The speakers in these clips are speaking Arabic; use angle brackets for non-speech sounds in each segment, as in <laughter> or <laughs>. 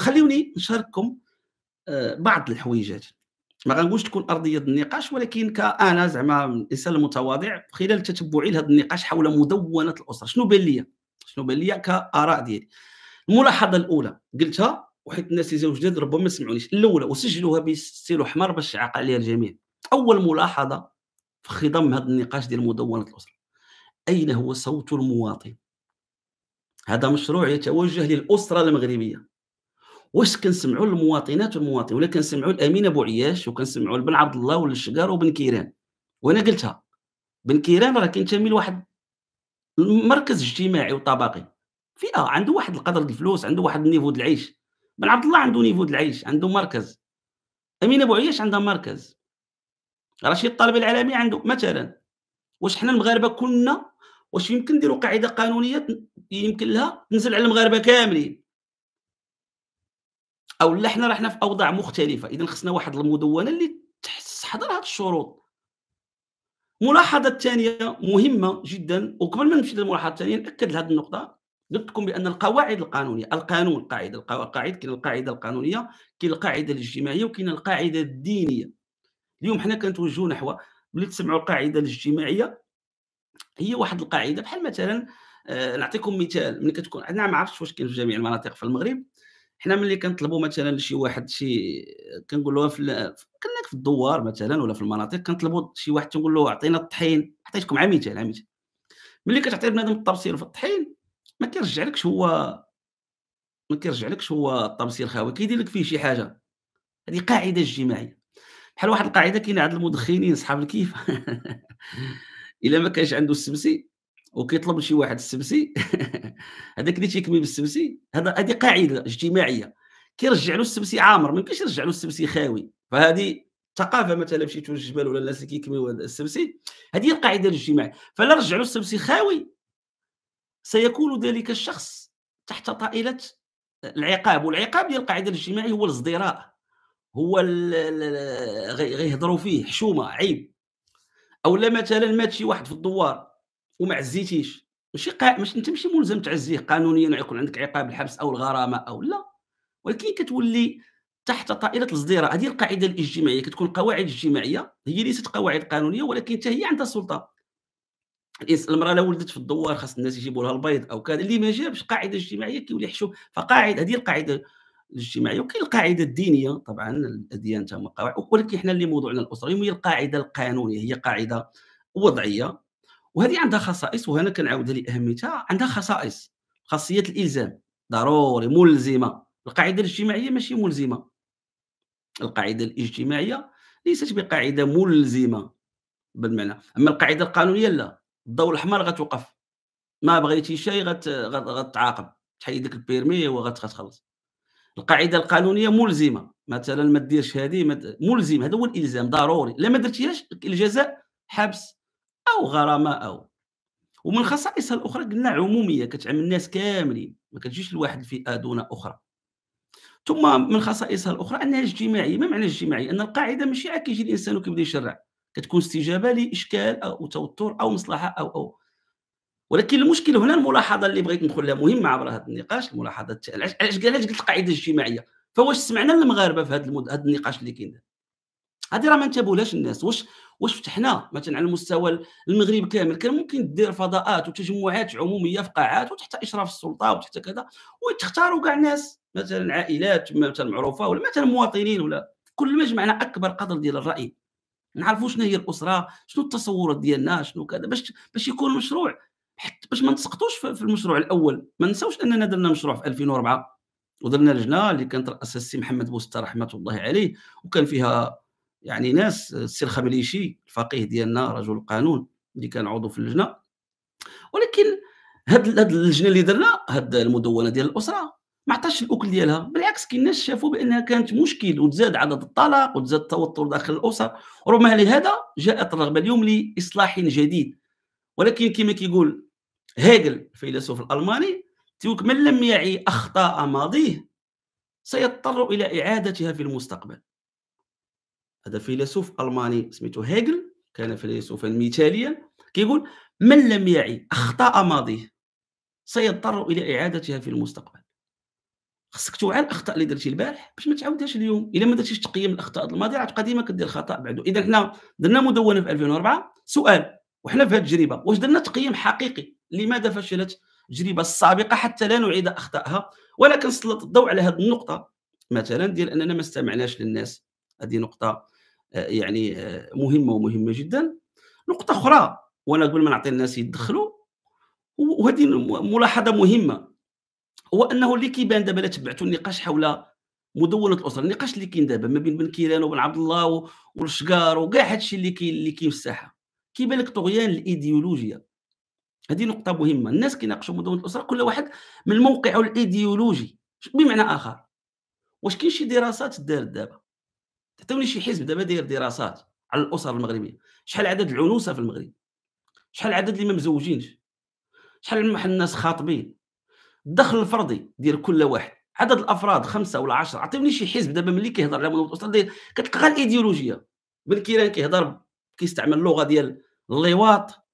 خليوني نشارككم آه، بعض الحويجات ما غنقولش تكون ارضيه النقاش ولكن كانا زعما الانسان المتواضع خلال تتبعي لهذا النقاش حول مدونه الاسره شنو بان ليا شنو بان ليا كاراء ديالي الملاحظه الاولى قلتها وحيت الناس اللي جداد ربما ما سمعونيش الاولى وسجلوها بالسيلو الاحمر باش يعاق عليها الجميع اول ملاحظه في خضم هذا النقاش ديال مدونه الاسره اين هو صوت المواطن هذا مشروع يتوجه للاسره المغربيه واش كنسمعوا للمواطنات والمواطنين ولا كنسمعوا الامين ابو عياش وكنسمعوا لبن عبد الله ولا الشقار وبن كيران وانا قلتها بن كيران راه كينتمي لواحد المركز اجتماعي وطبقي فئه عنده واحد القدر ديال الفلوس عنده واحد النيفو ديال العيش بن عبد الله عنده نيفو ديال العيش عنده مركز امين ابو عياش عندها مركز رشيد الطالب العالمي عنده مثلا واش حنا المغاربه كلنا واش يمكن نديروا قاعده قانونيه يمكن لها تنزل على المغاربه كاملين او لا حنا رحنا في اوضاع مختلفه اذا خصنا واحد المدونه اللي تحضر هذه الشروط ملاحظة الثانيه مهمه جدا وقبل ما نمشي للملاحظه الثانيه ناكد لهذه النقطه لكم بان القواعد القانونيه القانون قاعده القواعد كاين القاعده القانونيه كاين القاعده الاجتماعيه وكاين القاعده الدينيه اليوم حنا كنتوجهوا نحو ملي تسمعوا القاعده الاجتماعيه هي واحد القاعده بحال مثلا آه، نعطيكم مثال ملي كتكون انا نعم، ما عرفتش واش كاين في جميع المناطق في المغرب حنا ملي كنطلبوا مثلا لشي واحد شي كنقولوها في كنا في الدوار مثلا ولا في المناطق كنطلبوا شي واحد تنقول له اعطينا الطحين عطيتكم عا مثال عا مثال ملي كتعطي بنادم الطبسيل في الطحين ما لكش هو ما لكش هو الطبسيل خاوي كيدير لك فيه شي حاجه هذه قاعده اجتماعيه بحال واحد القاعده كاينه عند المدخنين صحاب الكيف <laughs> الا ما كانش عنده السمسي وكيطلب شي واحد السبسي <laughs> هذاك اللي تيكمي بالسبسي هذا هذه قاعده اجتماعيه كيرجع له السبسي عامر ما يمكنش يرجع له السبسي خاوي فهذه ثقافه مثلا مشيتو للجبال ولا الناس كيكميو السبسي هذه هي القاعده الاجتماعيه فلا رجع له السبسي خاوي سيكون ذلك الشخص تحت طائله العقاب والعقاب ديال القاعده الاجتماعيه هو الازدراء هو غيهضروا فيه حشومه عيب او لا مثلا مات شي واحد في الدوار وما عزيتيش ماشي قا... مش انت ماشي ملزم تعزيه قانونيا يكون عندك عقاب الحبس او الغرامه او لا ولكن كتولي تحت طائله الصديره هذه القاعده الاجتماعيه كتكون قواعد اجتماعيه هي ليست قواعد قانونيه ولكن حتى هي عندها سلطه المراه لو ولدت في الدوار خاص الناس يجيبوا لها البيض او كذا اللي ما جابش قاعده اجتماعيه كيولي يحشو فقاعده هذه القاعده الاجتماعيه وكاين القاعده الدينيه طبعا الاديان تاهما قواعد ولكن حنا اللي موضوعنا الاسري هي القاعده القانونيه هي قاعده وضعيه وهذه عندها خصائص وهنا كنعاودها لاهميتها عندها خصائص خاصيه الالزام ضروري ملزمه القاعده الاجتماعيه ماشي ملزمه القاعده الاجتماعيه ليست بقاعده ملزمه بالمعنى اما القاعده القانونيه لا الضوء الاحمر غتوقف ما بغيتي شيء غتعاقب تحيد لك البيرمي وغتخلص القاعده القانونيه ملزمه مثلا ما ديرش هذه ملزم هذا هو الالزام ضروري لا ما درتيهاش الجزاء حبس او غرامه او ومن إمم. خصائصها الاخرى قلنا عموميه كتعم الناس كاملين ما كتجيش لواحد الفئه دون اخرى ثم من خصائصها الاخرى انها اجتماعيه ما معنى اجتماعيه ان القاعده ماشي عا كيجي الانسان وكيبدا يشرع كتكون استجابه لاشكال او توتر او مصلحه او او ولكن المشكل هنا الملاحظه اللي بغيت ندخل لها مهمه عبر هذا النقاش الملاحظه علاش علاش قلت القاعده الاجتماعيه فواش سمعنا المغاربه في هذا المد... هذا النقاش اللي كاين هذه راه ما انتبهولهاش الناس واش واش فتحنا مثلا على المستوى المغرب كامل كان ممكن دير فضاءات وتجمعات عموميه في قاعات وتحت اشراف السلطه وتحت كذا وتختاروا كاع الناس مثلا عائلات مثلا معروفه ولا مثلا مواطنين ولا كل ما جمعنا اكبر قدر ديال الراي نعرفوا شنو هي الاسره شنو التصورات ديالنا شنو كذا باش باش يكون مشروع حتى باش ما نسقطوش في المشروع الاول ما نساوش اننا درنا مشروع في 2004 ودرنا لجنه اللي كانت راسها السي محمد بوستا رحمه الله عليه وكان فيها يعني ناس السي الخمليشي الفقيه ديالنا رجل القانون اللي كان عضو في اللجنه ولكن هاد هاد اللجنه اللي درنا هاد المدونه ديال الاسره ما عطاتش الاكل ديالها بالعكس كاين ناس شافوا بانها كانت مشكل وتزاد عدد الطلاق وتزاد التوتر داخل الاسر ربما لهذا جاءت الرغبه اليوم لاصلاح جديد ولكن كما كيقول هيجل الفيلسوف الالماني من لم يعي اخطاء ماضيه سيضطر الى اعادتها في المستقبل هذا فيلسوف الماني سميتو هيجل كان فيلسوفا مثاليا كيقول من لم يعي اخطاء ماضيه سيضطر الى اعادتها في المستقبل خصك توعى الاخطاء اللي درتي البارح باش ما تعاودهاش اليوم الا ما درتيش تقييم الاخطاء الماضيه راه قديمه ديما كدير خطا بعده اذا حنا درنا مدونه في 2004 سؤال وحنا في هذه التجربه واش درنا تقييم حقيقي لماذا فشلت التجربه السابقه حتى لا نعيد اخطائها ولكن سلط الضوء على هذه النقطه مثلا ديال اننا ما استمعناش للناس هذه نقطه آه، يعني آه، مهمه ومهمه جدا نقطه اخرى وانا قبل ما نعطي الناس يتدخلوا وهذه ملاحظه مهمه هو انه اللي كيبان دابا تبعتوا النقاش حول مدونه الاسره النقاش اللي كاين دابا ما بين بن كيران وبن عبد الله والشقار وكاع هادشي اللي كاين اللي كاين في الساحه كيبان لك طغيان الايديولوجيا هذه نقطة مهمة الناس كيناقشوا مدونة الأسرة كل واحد من موقعه الإيديولوجي بمعنى آخر واش كاين شي دراسات دارت دابا تحتوي شي حزب دابا داير دراسات على الاسر المغربيه شحال عدد العنوسه في المغرب شحال عدد اللي ما مزوجينش شحال من الناس خاطبين الدخل الفردي ديال كل واحد عدد الافراد خمسه ولا عشرة عطيني شي حزب دابا ملي كيهضر على منوط الاسره كتلقى غير الايديولوجيه بن كيران كيهضر كيستعمل اللغه ديال اللواط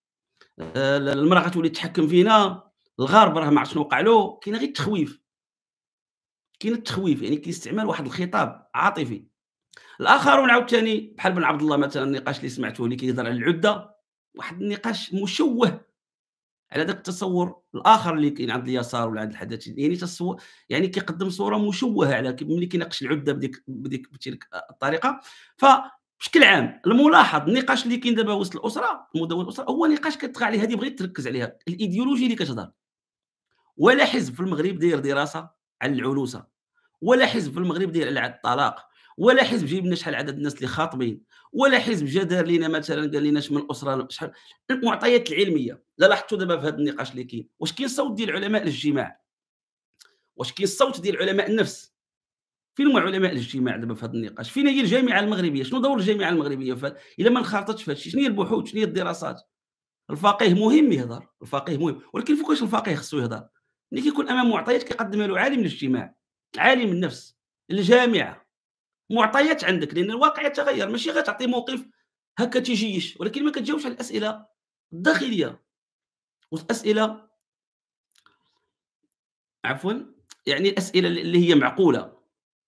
آه، المراه غتولي تحكم فينا الغرب راه ما عرفت شنو وقع له كاين غير التخويف كاين التخويف يعني كيستعمل واحد الخطاب عاطفي الاخرون عاوتاني بحال بن عبد الله مثلا النقاش اللي سمعته اللي كيهضر على العده واحد النقاش مشوه على ذاك التصور الاخر اللي كاين عند اليسار ولا عند الحداثه يعني تصور يعني كيقدم صوره مشوهه على ملي كيناقش العده بديك بديك بتلك الطريقه فبشكل عام الملاحظ النقاش اللي كاين دابا وسط الاسره مدون الاسره هو نقاش كتبقى عليه هذه بغيت تركز عليها الايديولوجي اللي كتهضر ولا حزب في المغرب داير دراسه على العلوسه ولا حزب في المغرب داير على الطلاق ولا حزب جيب لنا شحال عدد الناس اللي خاطبين ولا حزب جدار لنا مثلا قال لنا شمن الاسره شحال المعطيات العلميه لا لاحظتوا دابا في هذا النقاش اللي كاين واش كاين صوت ديال علماء الاجتماع واش كاين صوت ديال علماء النفس فين هما علماء الاجتماع دابا في هذا النقاش فين هي الجامعه المغربيه شنو دور الجامعه المغربيه في الا ما انخرطتش في هادشي شنو هي البحوث شنو هي الدراسات الفقيه مهم يهضر الفقيه مهم ولكن فوقاش الفقيه خصو يهضر ملي كيكون امام معطيات كيقدمها له عالم الاجتماع عالم النفس الجامعه معطيات عندك لان الواقع يتغير ماشي غير تعطي موقف هكا تيجيش ولكن ما كتجاوبش على الاسئله الداخليه والاسئله عفوا يعني الاسئله اللي هي معقوله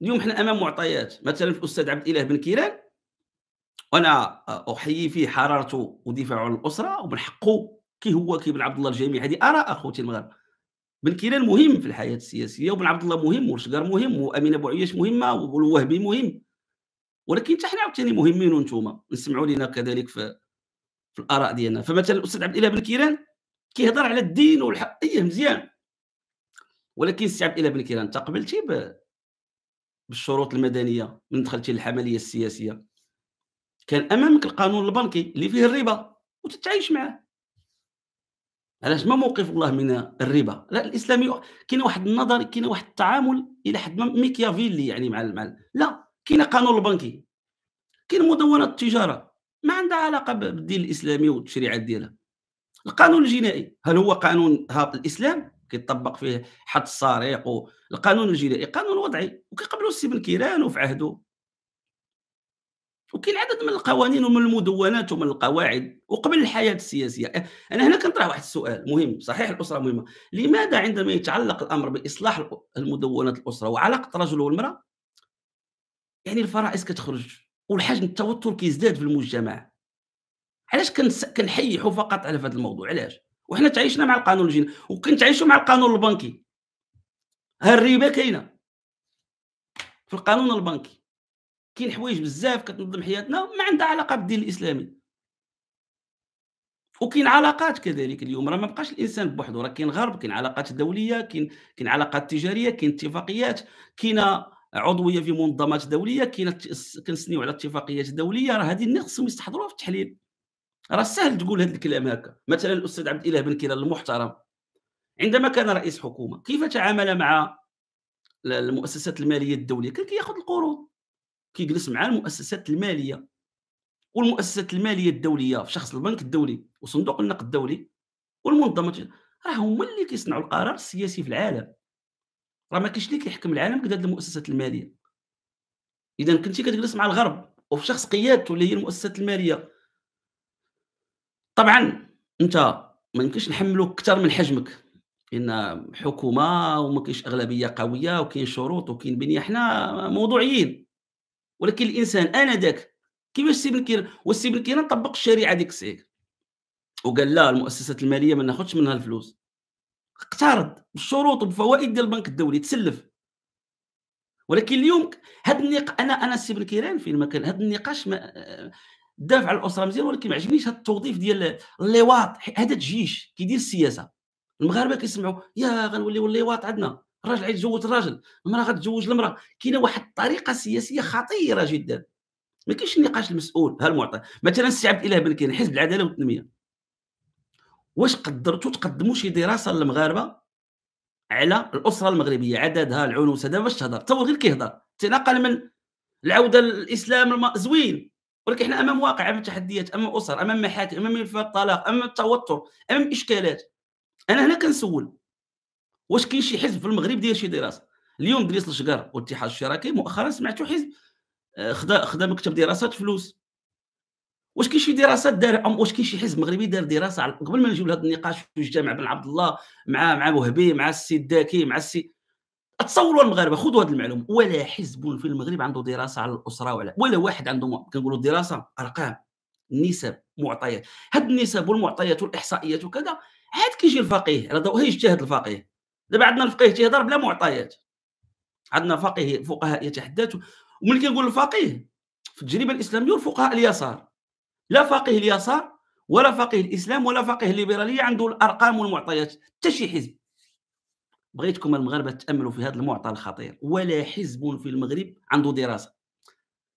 اليوم حنا امام معطيات مثلا في الاستاذ عبد الاله بن كيران وانا احيي فيه حرارته ودفاعه عن الاسره ومن حقه كي هو كي بن عبد الله الجميع هذه اراء اخوتي المغاربه بن كيران مهم في الحياه السياسيه وبن عبد الله مهم وشقر مهم وامين ابو عياش مهمه والوهبي مهم ولكن حتى حنا عاوتاني مهمين وانتم نسمعوا لنا كذلك في, في الاراء ديالنا فمثلا الاستاذ عبد الاله بن كيران كيهضر على الدين والحق ايه مزيان ولكن السي عبد الاله بن كيران تقبلتي بالشروط المدنيه من دخلتي للعمليه السياسيه كان امامك القانون البنكي اللي فيه الربا وتتعايش معه علاش ما موقف الله من الربا لا الاسلام كاين واحد النظر كاين واحد التعامل الى حد ما ميكيافيلي يعني مع المال لا كاين قانون البنكي كاين مدونه التجاره ما عندها علاقه بالدين الاسلامي والتشريعات ديالها القانون الجنائي هل هو قانون هاب الاسلام كيطبق فيه حد السارق القانون الجنائي قانون وضعي وكيقبلوا السي بن كيران وفي عهده وكاين عدد من القوانين ومن المدونات ومن القواعد وقبل الحياه السياسيه أه، انا هنا كنطرح واحد السؤال مهم صحيح الاسره مهمه لماذا عندما يتعلق الامر باصلاح المدونات الاسره وعلاقه الرجل والمراه يعني الفرائس كتخرج والحجم التوتر كيزداد في المجتمع علاش كنحيحوا فقط على هذا الموضوع علاش وحنا تعيشنا مع القانون الجنائي عايشوا مع القانون البنكي هالريبه كاينه في القانون البنكي كاين حوايج بزاف كتنظم حياتنا ما عندها علاقه بالدين الاسلامي وكاين علاقات كذلك اليوم راه ما بقاش الانسان بوحده راه كاين غرب كاين علاقات دوليه كاين كاين علاقات تجاريه كاين اتفاقيات كاين عضويه في منظمات دوليه كاين كنسنيو على اتفاقيات دوليه راه هذه الناس خصهم يستحضروها في التحليل راه سهل تقول هذا الكلام هكا مثلا الاستاذ عبد الاله بن كيلان المحترم عندما كان رئيس حكومه كيف تعامل مع المؤسسات الماليه الدوليه كان كياخذ القروض كيجلس مع المؤسسات الماليه والمؤسسات الماليه الدوليه في شخص البنك الدولي وصندوق النقد الدولي والمنظمات راه هما اللي كيصنعوا القرار السياسي في العالم راه ما كاينش اللي كيحكم العالم قد المؤسسات الماليه اذا كنتي كتجلس مع الغرب وفي شخص قيادته اللي هي المؤسسات الماليه طبعا انت ما يمكنش نحملو اكثر من حجمك لان حكومه وما كاينش اغلبيه قويه وكاين شروط وكاين بنيه حنا موضوعيين ولكن الانسان انذاك كيفاش ستيفن كيران وستيفن كيران طبق الشريعه ديك السيك وقال لا المؤسسات الماليه ما ناخذش منها الفلوس اقترض بالشروط وبفوائد ديال البنك الدولي تسلف ولكن اليوم هذا النق انا انا ستيفن كيران فين ما كان هذا النقاش ما دافع على الاسره مزيان ولكن ما عجبنيش هذا التوظيف ديال اللواط هذا تجيش كيدير السياسه المغاربه كيسمعوا يا غنوليو اللواط عندنا الراجل غيتزوج الراجل المراه غتزوج المراه كاينه واحد الطريقه سياسيه خطيره جدا ما كاينش النقاش المسؤول ها المعطى مثلا السي عبد الاله بن كاين حزب العداله والتنميه واش قدرتوا تقدموا شي دراسه للمغاربه على الاسره المغربيه عددها العنوسه دابا باش تهضر حتى غير كيهضر تنقل من العوده للاسلام زوين ولكن حنا امام واقع امام تحديات امام اسر امام محاكم امام الطلاق امام التوتر امام اشكالات انا هنا كنسول واش كاين شي حزب في المغرب داير شي دراسه اليوم دريس الشقر والاتحاد الشراكي مؤخرا سمعتو حزب آه، خدا خدا مكتب دراسات فلوس واش كاين شي دراسات دار ام واش كاين شي حزب مغربي دار دراسه على قبل ما نجيو لهذا النقاش في الجامع بن عبد الله مع مع وهبي مع السيد داكي مع السي تصوروا المغاربه خذوا هذه المعلومه ولا حزب في المغرب عنده دراسه على الاسره ولا ولا واحد عنده كنقولوا دراسه ارقام نسب معطيات هاد النسب والمعطيات والاحصائيات وكذا عاد كيجي الفقيه ضوء هي يجتهد الفقيه دابا عندنا الفقيه تيهضر بلا معطيات عندنا فقيه فقهاء يتحدثوا وملي كنقول الفقيه في التجربه الاسلاميه والفقهاء اليسار لا فقيه اليسار ولا فقيه الاسلام ولا فقيه الليبراليه عنده الارقام والمعطيات حتى شي حزب بغيتكم المغاربه تاملوا في هذا المعطى الخطير ولا حزب في المغرب عنده دراسه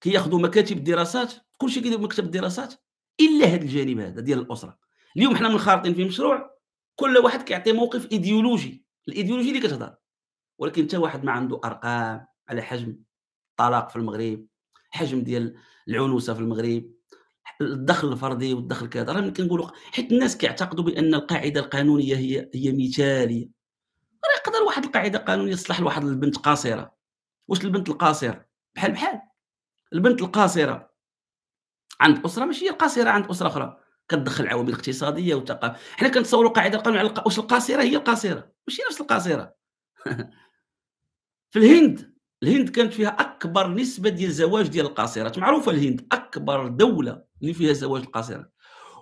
كياخذوا مكاتب الدراسات كلشي كيدير مكتب الدراسات الا هذا الجانب هذا ديال الاسره اليوم حنا منخرطين في مشروع كل واحد كيعطي موقف ايديولوجي الايديولوجي اللي كتهضر ولكن حتى واحد ما عنده ارقام على حجم الطلاق في المغرب حجم ديال العنوسه في المغرب الدخل الفردي والدخل كذا راه ممكن نقولوا حيت الناس كيعتقدوا بان القاعده القانونيه هي هي مثاليه راه يقدر واحد القاعده قانونيه تصلح لواحد البنت قاصره واش البنت القاصره بحال بحال البنت القاصره عند اسره ماشي هي القاصره عند اسره اخرى كتدخل عوامل اقتصاديه وثقافه حنا كنتصوروا قاعده القانون على واش القاصره هي القاصره ماشي نفس القاصره <laughs> في الهند الهند كانت فيها اكبر نسبه ديال الزواج ديال القاصرات معروفه الهند اكبر دوله اللي فيها زواج القاصرات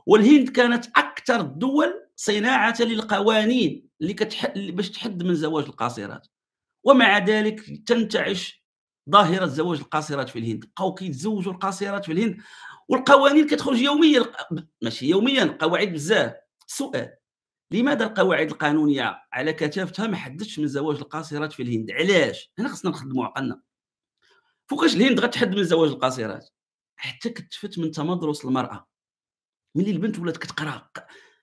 والهند كانت اكثر الدول صناعه للقوانين اللي كتح... باش تحد من زواج القاصرات ومع ذلك تنتعش ظاهره زواج القاصرات في الهند بقاو كيتزوجوا القاصرات في الهند والقوانين كتخرج يوميا ماشي يوميا قواعد بزاف سؤال لماذا القواعد القانونيه على كثافتها ما حددتش من زواج القاصرات في الهند علاش هنا خصنا نخدموا عقلنا فوقاش الهند غتحد من زواج القاصرات حتى كتفت من تمدرس المراه ملي البنت ولات كتقرا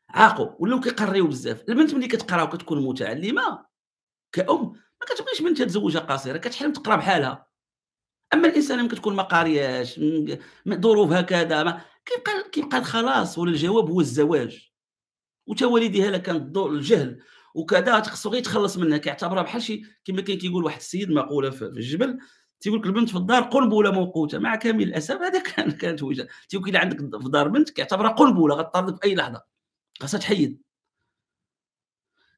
عاقو ولاو كيقريو بزاف البنت ملي كتقرا وكتكون متعلمه كأم ما كتبغيش بنتها تزوجها قاصره كتحلم تقرا بحالها اما الانسان يمكن تكون ما قارياش ظروف هكذا ما كيبقى كيبقى الخلاص ولا الجواب هو الزواج وتا والديها لا كان الجهل وكذا خصو غير يتخلص منها كيعتبرها بحال شي كما كان كيقول واحد السيد مقوله في الجبل تيقول لك البنت في الدار قنبله موقوته مع كامل الاسف هذا <laughs> كان كانت وجهه تيقول لك عندك في دار بنت كيعتبرها قنبله غتطرد في اي لحظه خاصها تحيد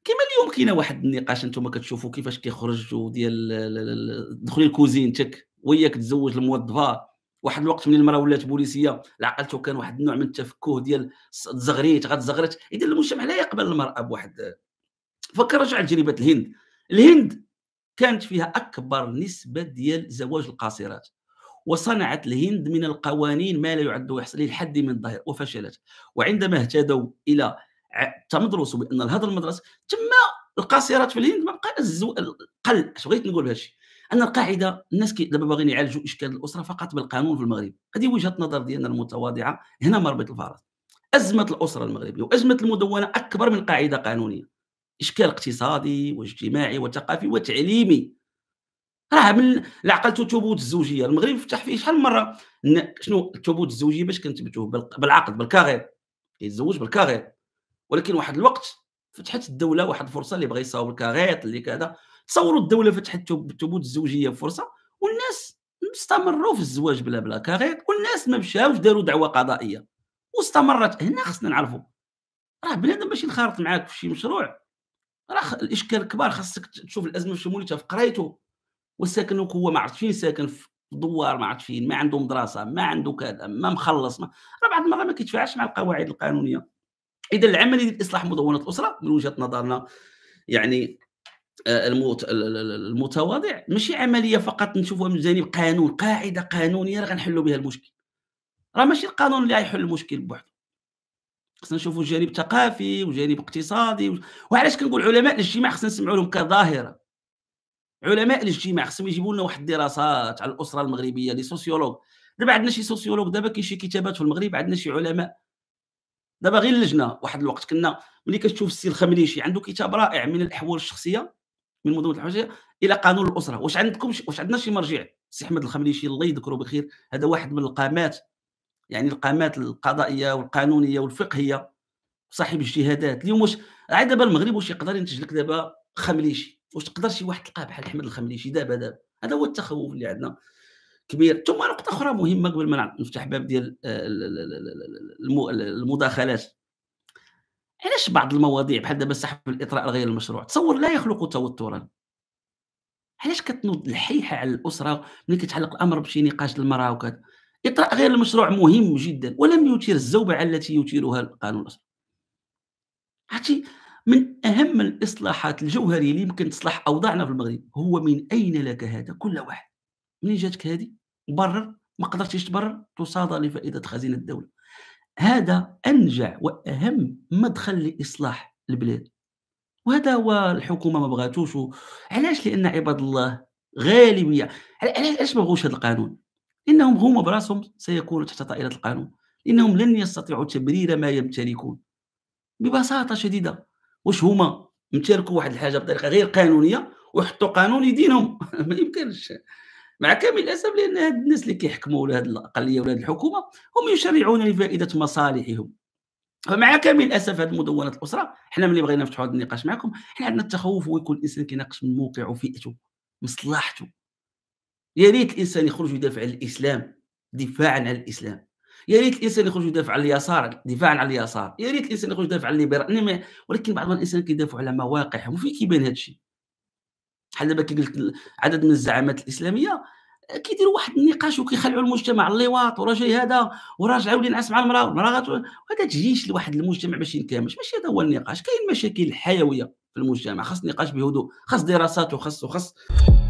كما اليوم كاين واحد النقاش انتم كتشوفوا كيفاش كيخرج ديال دخلي لكوزينتك وياك تزوج الموظفه واحد الوقت من المراه ولات بوليسيه لعقلته كان واحد النوع من التفكه ديال تزغريت غتزغرت اذا المجتمع لا يقبل المراه بواحد فكر رجع لتجربه الهند الهند كانت فيها اكبر نسبه ديال زواج القاصرات وصنعت الهند من القوانين ما لا يعد يحصل للحد من الظهر وفشلت وعندما اهتدوا الى تمدرسوا بان هذا المدرس تم القاصرات في الهند ما بقى الزو... قل بغيت نقول بهذا الشيء ان القاعده الناس كي دابا باغيين يعالجوا اشكال الاسره فقط بالقانون في المغرب هذه وجهه نظر ديالنا المتواضعه هنا مربط الفرس ازمه الاسره المغربيه وازمه المدونه اكبر من قاعده قانونيه اشكال اقتصادي واجتماعي وثقافي وتعليمي راه من العقل تثبوت الزوجيه المغرب فتح فيه شحال من مره شنو الثبوت الزوجيه باش كنثبتوه بالعقد بالكاغير كيتزوج بالكاغير ولكن واحد الوقت فتحت الدوله واحد الفرصه اللي بغى يصاوب الكاغيط اللي كذا تصوروا الدوله فتحت الثبوت الزوجيه فرصه والناس استمروا في الزواج بلا بلا كغيط والناس ما مشاوش داروا دعوه قضائيه واستمرت هنا خصنا نعرفوا راه بنادم باش ينخرط معاك في شي مشروع راه الاشكال كبار خاصك تشوف الازمه الشموليه في قرايته وساكن هو ما عرفت فين ساكن في دوار ما عرفت فين ما عنده مدرسه ما عنده كذا ما مخلص ما راه بعض المرات ما كيتفاعلش مع القواعد القانونيه اذا العمليه ديال اصلاح مدونه الاسره من وجهه نظرنا يعني آه، المتواضع ماشي عمليه فقط نشوفوها من جانب قانون قاعده قانونيه راه غنحلوا بها المشكل راه ماشي القانون اللي غيحل المشكل بوحدو خصنا نشوفوا جانب ثقافي وجانب اقتصادي وعلاش كنقول علماء الاجتماع خصنا نسمعوا لهم كظاهره علماء الاجتماع خصهم يجيبوا لنا واحد الدراسات على الاسره المغربيه لي سوسيولوج دابا عندنا شي سوسيولوج دابا كاين شي كتابات في المغرب عندنا شي علماء دابا غير اللجنه واحد الوقت كنا ملي كتشوف السي الخمليشي عنده كتاب رائع من الاحوال الشخصيه من منظومه الحوشيه الى قانون الاسره واش عندكم ش... واش عندنا شي مرجع سي احمد الخمليشي الله يذكره بخير هذا واحد من القامات يعني القامات القضائيه والقانونيه والفقهيه صاحب الشهادات اليوم واش عاد دابا المغرب واش يقدر ينتج لك دابا خمليشي واش تقدر شي واحد تلقاه بحال احمد الخمليشي دابا دابا هذا هو التخوف اللي عندنا كبير ثم نقطه اخرى مهمه قبل ما نفتح باب ديال آه، المداخلات علاش بعض المواضيع بحال دابا سحب الاطراء غير المشروع تصور لا يخلق توترا علاش كتنوض الحيحه على الاسره ملي كتعلق الامر بشي نقاش المراه وكذا اطراء غير المشروع مهم جدا ولم يثير الزوبعه التي يثيرها القانون الاسري عرفتي من اهم الاصلاحات الجوهريه اللي يمكن تصلح اوضاعنا في المغرب هو من اين لك هذا كل واحد منين جاتك هذه برر ما قدرتيش تبرر تصادى لفائده خزينه الدوله هذا انجع واهم مدخل لاصلاح البلاد وهذا هو الحكومه ما بغاتوش علاش لان عباد الله غالبيه علاش ما بغوش هذا القانون انهم هما براسهم سيكونوا تحت طائله القانون انهم لن يستطيعوا تبرير ما يمتلكون ببساطه شديده واش هما امتلكوا واحد الحاجه بطريقه غير قانونيه وحطوا قانون يدينهم <laughs> ما يمكنش مع كامل الاسف لان هاد الناس اللي كيحكموا ولا هاد الاقليه ولا هاد الحكومه هم يشرعون لفائده مصالحهم فمع كامل الاسف هاد مدونه الاسره حنا ملي بغينا نفتحوا هذا النقاش معكم حنا عندنا التخوف هو يكون الانسان كيناقش من موقعه وفئته مصلحته يا ريت الانسان يخرج يدافع عن الاسلام دفاعا عن الاسلام يا ريت الانسان يخرج يدافع عن اليسار دفاعا عن اليسار يا ريت الانسان يخرج يدافع عن الليبرال ولكن بعض الانسان كيدافعوا على مواقعهم وفين كيبان هذا الشيء بحال دابا كي قلت عدد من الزعامات الاسلاميه كيديروا واحد النقاش وكيخلعوا المجتمع اللواط وراه جاي هذا وراه ولي نعس مع المراه المراه هذا تجيش لواحد المجتمع باش ينكمش ماشي هذا هو النقاش كاين مشاكل حيويه في المجتمع خاص نقاش بهدوء خاص دراسات وخاص وخاص